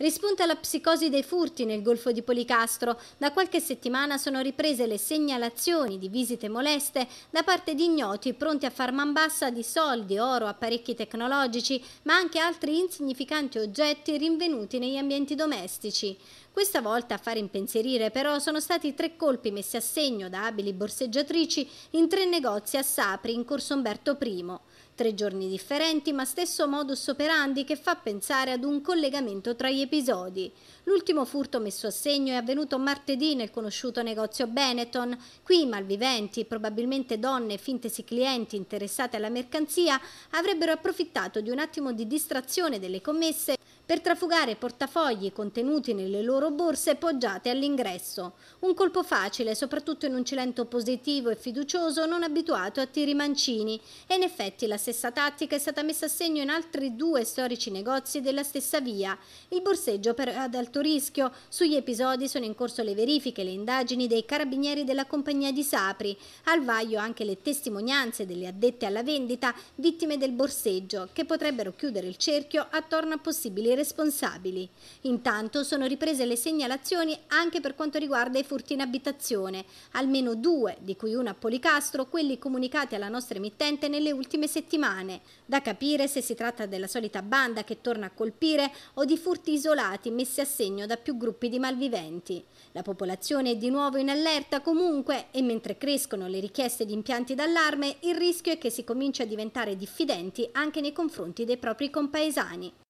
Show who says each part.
Speaker 1: Rispunta la psicosi dei furti nel Golfo di Policastro. Da qualche settimana sono riprese le segnalazioni di visite moleste da parte di ignoti pronti a far man bassa di soldi, oro, apparecchi tecnologici, ma anche altri insignificanti oggetti rinvenuti negli ambienti domestici. Questa volta a far impensierire però sono stati tre colpi messi a segno da abili borseggiatrici in tre negozi a Sapri in corso Umberto I tre giorni differenti ma stesso modus operandi che fa pensare ad un collegamento tra gli episodi. L'ultimo furto messo a segno è avvenuto martedì nel conosciuto negozio Benetton. Qui i malviventi, probabilmente donne e fintesi clienti interessate alla mercanzia, avrebbero approfittato di un attimo di distrazione delle commesse per trafugare portafogli contenuti nelle loro borse poggiate all'ingresso. Un colpo facile, soprattutto in un cilento positivo e fiducioso non abituato a tiri mancini e in effetti la stessa tattica è stata messa a segno in altri due storici negozi della stessa via. Il borseggio però è ad alto rischio, sugli episodi sono in corso le verifiche e le indagini dei carabinieri della compagnia di Sapri, al vaglio anche le testimonianze delle addette alla vendita vittime del borseggio che potrebbero chiudere il cerchio attorno a possibili responsabili. Intanto sono riprese le segnalazioni anche per quanto riguarda i furti in abitazione, almeno due, di cui una a Policastro, quelli comunicati alla nostra emittente nelle ultime settimane. Da capire se si tratta della solita banda che torna a colpire o di furti isolati messi a segno da più gruppi di malviventi. La popolazione è di nuovo in allerta comunque e mentre crescono le richieste di impianti d'allarme, il rischio è che si cominci a diventare diffidenti anche nei confronti dei propri compaesani.